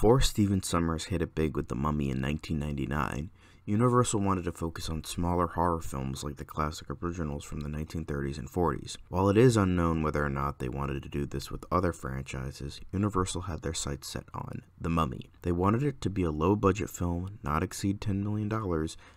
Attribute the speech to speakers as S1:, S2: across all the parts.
S1: Before Steven Summers hit it big with The Mummy in 1999, Universal wanted to focus on smaller horror films like the classic originals from the 1930s and 40s. While it is unknown whether or not they wanted to do this with other franchises, Universal had their sights set on The Mummy. They wanted it to be a low-budget film, not exceed $10 million,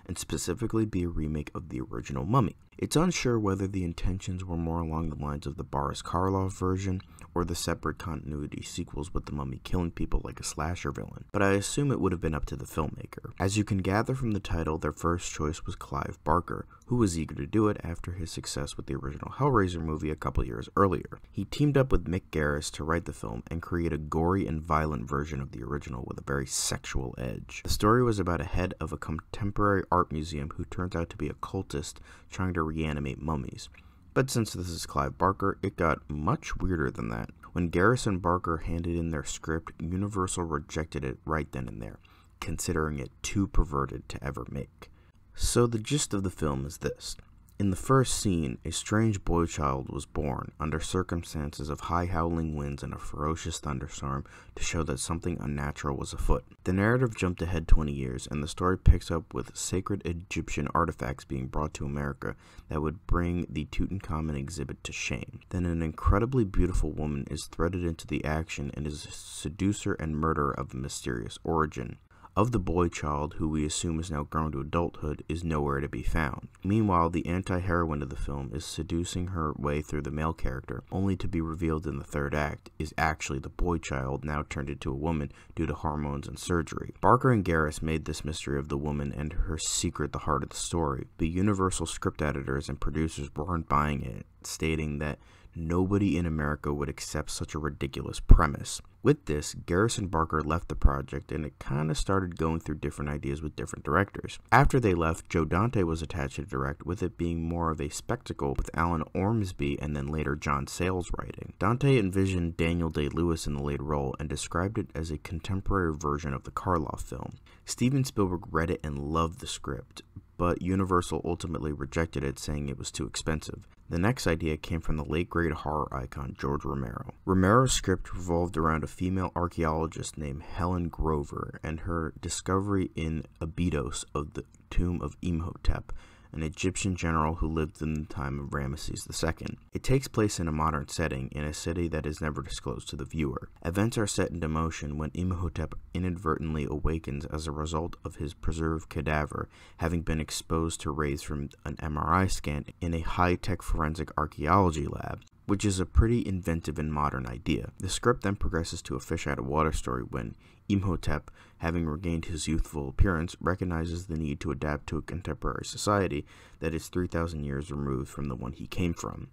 S1: and specifically be a remake of the original Mummy. It's unsure whether the intentions were more along the lines of the Boris Karloff version or the separate continuity sequels with the mummy killing people like a slasher villain, but I assume it would have been up to the filmmaker. As you can gather from the title, their first choice was Clive Barker, who was eager to do it after his success with the original Hellraiser movie a couple years earlier. He teamed up with Mick Garris to write the film and create a gory and violent version of the original with a very sexual edge. The story was about a head of a contemporary art museum who turns out to be a cultist trying to reanimate mummies. But since this is Clive Barker, it got much weirder than that. When Garrison Barker handed in their script, Universal rejected it right then and there considering it too perverted to ever make. So the gist of the film is this. In the first scene, a strange boy child was born under circumstances of high howling winds and a ferocious thunderstorm to show that something unnatural was afoot. The narrative jumped ahead 20 years, and the story picks up with sacred Egyptian artifacts being brought to America that would bring the Tutankhamun exhibit to shame. Then an incredibly beautiful woman is threaded into the action and is a seducer and murderer of mysterious origin of the boy child, who we assume is now grown to adulthood, is nowhere to be found. Meanwhile, the anti heroine of the film is seducing her way through the male character, only to be revealed in the third act is actually the boy child now turned into a woman due to hormones and surgery. Barker and Garris made this mystery of the woman and her secret the heart of the story, but Universal script editors and producers weren't buying it, stating that Nobody in America would accept such a ridiculous premise. With this, Garrison Barker left the project and it kind of started going through different ideas with different directors. After they left, Joe Dante was attached to direct, with it being more of a spectacle with Alan Ormsby and then later John Sayles writing. Dante envisioned Daniel Day Lewis in the lead role and described it as a contemporary version of the Karloff film. Steven Spielberg read it and loved the script, but Universal ultimately rejected it, saying it was too expensive. The next idea came from the late great horror icon George Romero. Romero's script revolved around a female archaeologist named Helen Grover and her discovery in Abydos of the tomb of Imhotep, an Egyptian general who lived in the time of Ramesses II. It takes place in a modern setting, in a city that is never disclosed to the viewer. Events are set into motion when Imhotep inadvertently awakens as a result of his preserved cadaver having been exposed to rays from an MRI scan in a high-tech forensic archaeology lab which is a pretty inventive and modern idea. The script then progresses to a fish out of water story when Imhotep, having regained his youthful appearance, recognizes the need to adapt to a contemporary society that is 3,000 years removed from the one he came from.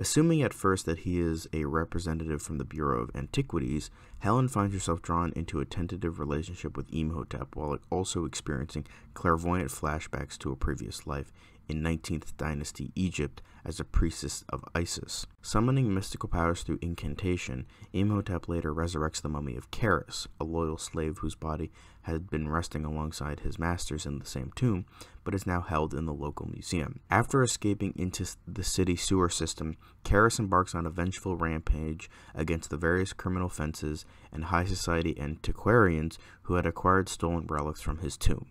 S1: Assuming at first that he is a representative from the Bureau of Antiquities, Helen finds herself drawn into a tentative relationship with Imhotep while also experiencing clairvoyant flashbacks to a previous life in 19th dynasty Egypt as a priestess of Isis. Summoning mystical powers through incantation, Imhotep later resurrects the mummy of Kharis, a loyal slave whose body had been resting alongside his master's in the same tomb, but is now held in the local museum. After escaping into the city sewer system, Kharis embarks on a vengeful rampage against the various criminal fences and high society antiquarians who had acquired stolen relics from his tomb.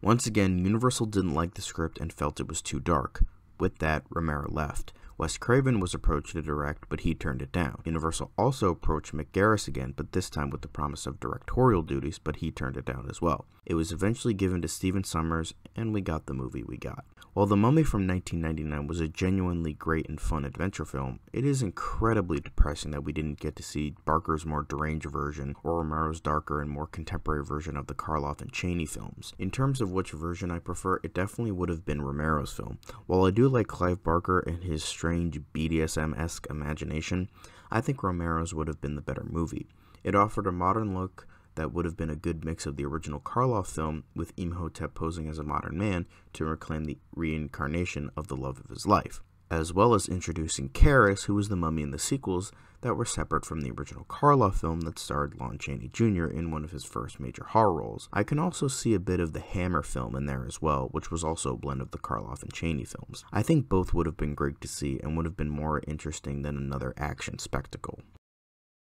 S1: Once again, Universal didn't like the script and felt it was too dark. With that, Romero left. Wes Craven was approached to direct, but he turned it down. Universal also approached McGarris again, but this time with the promise of directorial duties, but he turned it down as well. It was eventually given to Steven Summers, and we got the movie we got. While The Mummy from 1999 was a genuinely great and fun adventure film, it is incredibly depressing that we didn't get to see Barker's more deranged version or Romero's darker and more contemporary version of the Karloff and Cheney films. In terms of which version I prefer, it definitely would have been Romero's film. While I do like Clive Barker and his strength strange BDSM esque imagination, I think Romero's would have been the better movie. It offered a modern look that would have been a good mix of the original Karloff film with Imhotep posing as a modern man to reclaim the reincarnation of the love of his life as well as introducing Karis, who was the mummy in the sequels that were separate from the original Karloff film that starred Lon Chaney Jr. in one of his first major horror roles. I can also see a bit of the Hammer film in there as well, which was also a blend of the Karloff and Chaney films. I think both would have been great to see and would have been more interesting than another action spectacle.